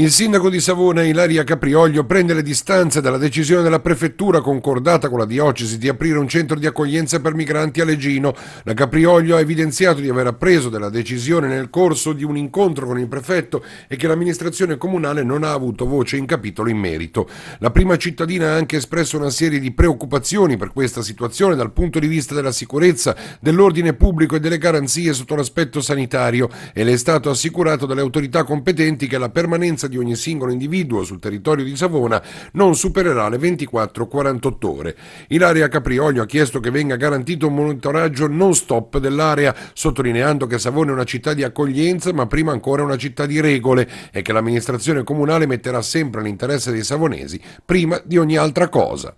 Il sindaco di Savona, Ilaria Caprioglio, prende le distanze dalla decisione della prefettura concordata con la diocesi di aprire un centro di accoglienza per migranti a Legino. La Caprioglio ha evidenziato di aver appreso della decisione nel corso di un incontro con il prefetto e che l'amministrazione comunale non ha avuto voce in capitolo in merito. La prima cittadina ha anche espresso una serie di preoccupazioni per questa situazione dal punto di vista della sicurezza, dell'ordine pubblico e delle garanzie sotto l'aspetto sanitario e le è stato assicurato dalle autorità competenti che la permanenza di ogni singolo individuo sul territorio di Savona non supererà le 24-48 ore. Ilaria Caprioglio ha chiesto che venga garantito un monitoraggio non stop dell'area, sottolineando che Savona è una città di accoglienza ma prima ancora una città di regole e che l'amministrazione comunale metterà sempre l'interesse dei savonesi prima di ogni altra cosa.